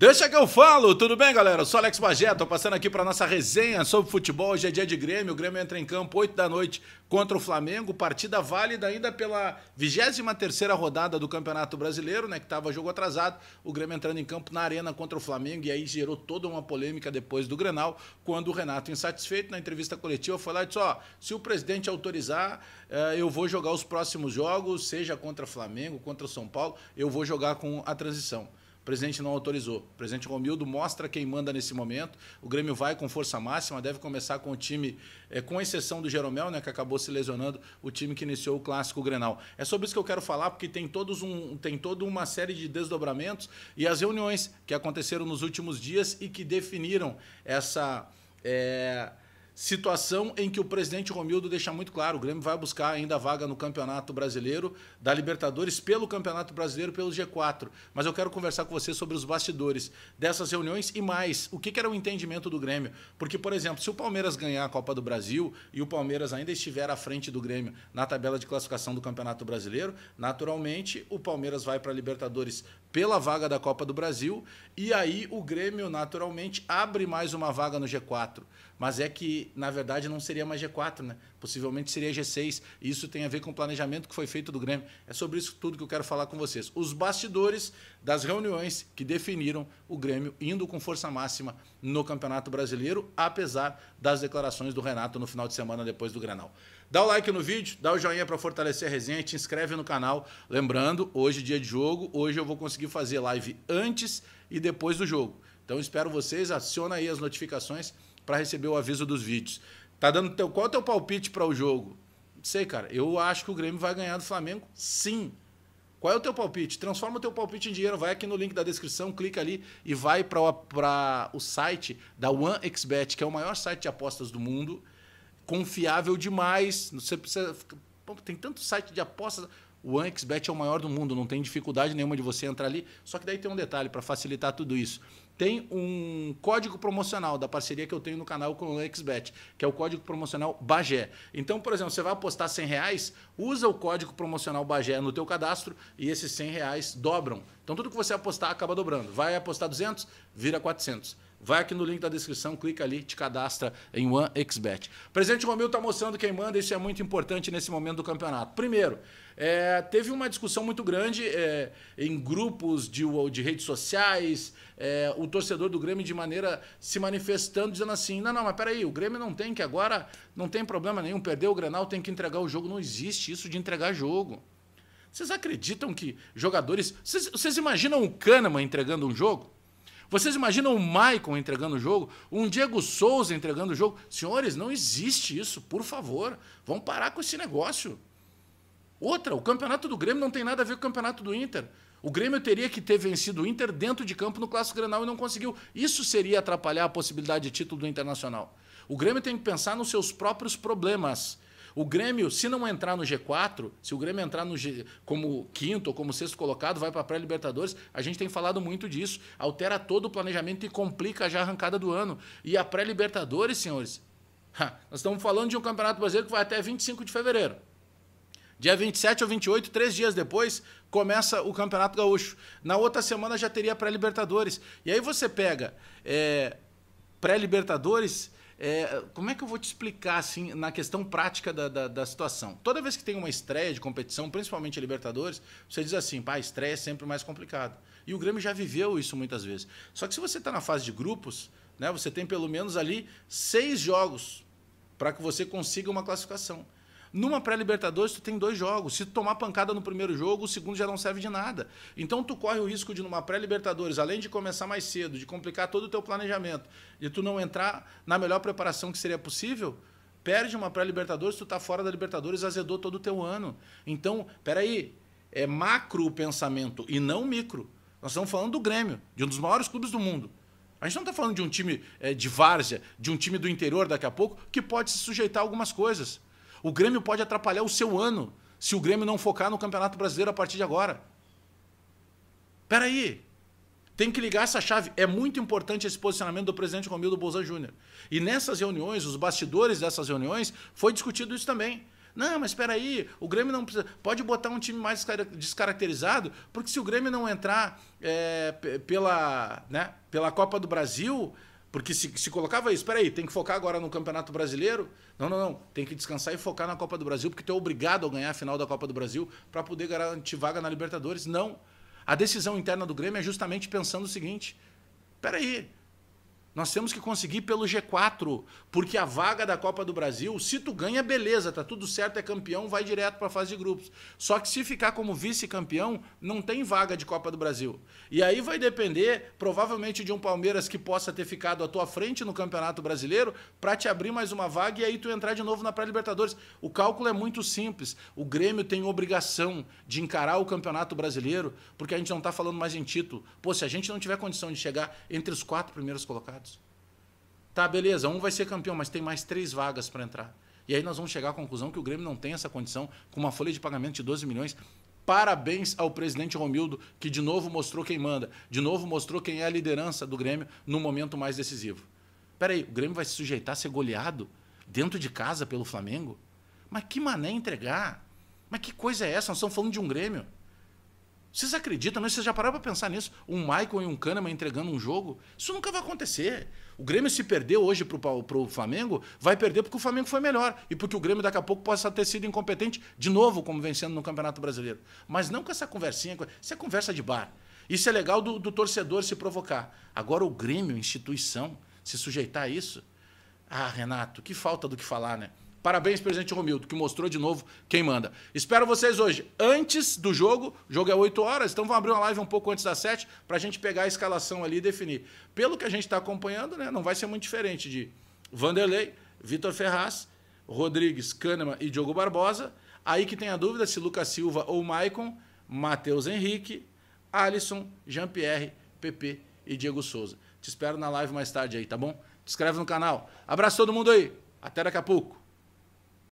Deixa que eu falo, tudo bem, galera? Eu sou Alex Bagé, tô passando aqui para nossa resenha sobre futebol. Hoje é dia de Grêmio, o Grêmio entra em campo 8 da noite contra o Flamengo, partida válida ainda pela 23ª rodada do Campeonato Brasileiro, né, que estava jogo atrasado. O Grêmio entrando em campo na Arena contra o Flamengo e aí gerou toda uma polêmica depois do Grenal, quando o Renato, insatisfeito na entrevista coletiva, foi lá e disse: "Ó, se o presidente autorizar, eh, eu vou jogar os próximos jogos, seja contra Flamengo, contra São Paulo, eu vou jogar com a transição". O presidente não autorizou. O presidente Romildo mostra quem manda nesse momento. O Grêmio vai com força máxima, deve começar com o time, é, com exceção do Jeromel, né, que acabou se lesionando, o time que iniciou o clássico Grenal. É sobre isso que eu quero falar, porque tem, todos um, tem toda uma série de desdobramentos e as reuniões que aconteceram nos últimos dias e que definiram essa. É, situação em que o presidente Romildo deixa muito claro, o Grêmio vai buscar ainda a vaga no Campeonato Brasileiro da Libertadores pelo Campeonato Brasileiro pelo G4. Mas eu quero conversar com você sobre os bastidores dessas reuniões e mais, o que, era o entendimento do Grêmio? Porque, por exemplo, se o Palmeiras ganhar a Copa do Brasil e o Palmeiras ainda estiver à frente do Grêmio na tabela de classificação do Campeonato Brasileiro, naturalmente o Palmeiras vai para a Libertadores pela vaga da Copa do Brasil e aí o Grêmio naturalmente abre mais uma vaga no G4. Mas é que, na verdade, não seria mais G4, né? Possivelmente seria G6. Isso tem a ver com o planejamento que foi feito do Grêmio. É sobre isso tudo que eu quero falar com vocês. Os bastidores das reuniões que definiram o Grêmio indo com força máxima no Campeonato Brasileiro, apesar das declarações do Renato no final de semana depois do Granal. Dá o like no vídeo, dá o joinha para fortalecer a resenha, e te inscreve no canal. Lembrando, hoje é dia de jogo, hoje eu vou conseguir fazer live antes e depois do jogo. Então espero vocês, aciona aí as notificações para receber o aviso dos vídeos. Tá dando teu, qual é o teu palpite para o jogo? Não sei, cara. Eu acho que o Grêmio vai ganhar do Flamengo, sim. Qual é o teu palpite? Transforma o teu palpite em dinheiro. Vai aqui no link da descrição, clica ali e vai para o site da OneXBet, que é o maior site de apostas do mundo. Confiável demais. Você precisa. Tem tanto site de apostas o AnexBet é o maior do mundo, não tem dificuldade nenhuma de você entrar ali. Só que daí tem um detalhe para facilitar tudo isso. Tem um código promocional da parceria que eu tenho no canal com o AnexBet, que é o código promocional Bagé. Então, por exemplo, você vai apostar 100 reais, usa o código promocional Bagé no teu cadastro e esses 100 reais dobram. Então, tudo que você apostar acaba dobrando. Vai apostar 200, vira 400. Vai aqui no link da descrição, clica ali, te cadastra em OneXBet. Presidente Romil está mostrando quem manda, isso é muito importante nesse momento do campeonato. Primeiro, é, teve uma discussão muito grande é, em grupos de, de redes sociais, é, o torcedor do Grêmio de maneira se manifestando, dizendo assim, não, não, mas peraí, o Grêmio não tem que agora, não tem problema nenhum, perder o Grenal tem que entregar o jogo, não existe isso de entregar jogo. Vocês acreditam que jogadores... Vocês, imaginam o Kahneman entregando um jogo? Vocês imaginam o Maicon entregando o jogo, um Diego Souza entregando o jogo? Senhores, não existe isso, por favor. Vão parar com esse negócio. Outra, o campeonato do Grêmio não tem nada a ver com o campeonato do Inter. O Grêmio teria que ter vencido o Inter dentro de campo no Clássico Grenal e não conseguiu. Isso seria atrapalhar a possibilidade de título do Internacional. O Grêmio tem que pensar nos seus próprios problemas o Grêmio, se não entrar no G4, se o Grêmio entrar no G, como quinto ou como sexto colocado, vai para a pré-libertadores. A gente tem falado muito disso. Altera todo o planejamento e complica já a arrancada do ano. E a pré-libertadores, senhores, nós estamos falando de um Campeonato Brasileiro que vai até 25 de fevereiro. Dia 27 ou 28, três dias depois, começa o Campeonato Gaúcho. Na outra semana já teria pré-libertadores. E aí você pega é, pré-libertadores é, como é que eu vou te explicar, assim, na questão prática da, da, da, situação? Toda vez que tem uma estreia de competição, principalmente a Libertadores, você diz assim, pá, estreia é sempre mais complicado. E o Grêmio já viveu isso muitas vezes. Só que se você está na fase de grupos, né, você tem pelo menos ali seis jogos para que você consiga uma classificação. Numa pré-Libertadores, tu tem dois jogos. Se tu tomar pancada no primeiro jogo, o segundo já não serve de nada. Então tu corre o risco de, numa pré-Libertadores, além de começar mais cedo, de complicar todo o teu planejamento, de tu não entrar na melhor preparação que seria possível, perde uma pré-Libertadores, tu tá fora da Libertadores, azedou todo o teu ano. Então, peraí, é macro o pensamento e não micro. Nós estamos falando do Grêmio, de um dos maiores clubes do mundo. A gente não está falando de um time é, de várzea, de um time do interior daqui a pouco, que pode se sujeitar a algumas coisas. O Grêmio pode atrapalhar o seu ano se o Grêmio não focar no Campeonato Brasileiro a partir de agora. Peraí, tem que ligar essa chave. É muito importante esse posicionamento do presidente Romildo Bolzan Júnior. E nessas reuniões, os bastidores dessas reuniões, foi discutido isso também. Não, mas espera aí, o Grêmio não precisa. Pode botar um time mais descaracterizado, porque se o Grêmio não entrar é, pela, né, pela Copa do Brasil, porque se, se colocava isso, peraí, tem que focar agora no Campeonato Brasileiro? Não, não, não. Tem que descansar e focar na Copa do Brasil, porque tu é obrigado a ganhar a final da Copa do Brasil para poder garantir vaga na Libertadores. Não. A decisão interna do Grêmio é justamente pensando o seguinte: peraí, nós temos que conseguir pelo G4, porque a vaga da Copa do Brasil, se tu ganha, beleza, tá tudo certo, é campeão, vai direto para a fase de grupos. Só que se ficar como vice-campeão, não tem vaga de Copa do Brasil. E aí vai depender, provavelmente, de um Palmeiras que possa ter ficado à tua frente no Campeonato Brasileiro para te abrir mais uma vaga e aí tu entrar de novo na pré-libertadores. O cálculo é muito simples. O Grêmio tem obrigação de encarar o Campeonato Brasileiro, porque a gente não está falando mais em título. Pô, se a gente não tiver condição de chegar entre os quatro primeiros colocados Tá, beleza, um vai ser campeão, mas tem mais três vagas para entrar. E aí nós vamos chegar à conclusão que o Grêmio não tem essa condição, com uma folha de pagamento de 12 milhões. Parabéns ao presidente Romildo, que de novo mostrou quem manda, de novo mostrou quem é a liderança do Grêmio no momento mais decisivo. Peraí, o Grêmio vai se sujeitar a ser goleado dentro de casa pelo Flamengo? Mas que mané entregar? Mas que coisa é essa? Nós estamos falando de um Grêmio. Vocês acreditam nisso? Vocês já pararam para pensar nisso? Um Michael e um Kahneman entregando um jogo? Isso nunca vai acontecer. O Grêmio se perdeu hoje para o Flamengo, vai perder porque o Flamengo foi melhor e porque o Grêmio daqui a pouco possa ter sido incompetente de novo, como vencendo no Campeonato Brasileiro. Mas não com essa conversinha, isso é conversa de bar. Isso é legal do, do torcedor se provocar. Agora o Grêmio, instituição, se sujeitar a isso. Ah, Renato, que falta do que falar, né? Parabéns, presidente Romildo, que mostrou de novo quem manda. Espero vocês hoje, antes do jogo. O jogo é 8 horas, então vamos abrir uma live um pouco antes das 7 para a gente pegar a escalação ali e definir. Pelo que a gente está acompanhando, né, não vai ser muito diferente de Vanderlei, Vitor Ferraz, Rodrigues, Kahneman e Diogo Barbosa. Aí que tem a dúvida se Lucas Silva ou Maicon, Matheus Henrique, Alisson, Jean-Pierre, PP e Diego Souza. Te espero na live mais tarde aí, tá bom? Se inscreve no canal. Abraço todo mundo aí. Até daqui a pouco.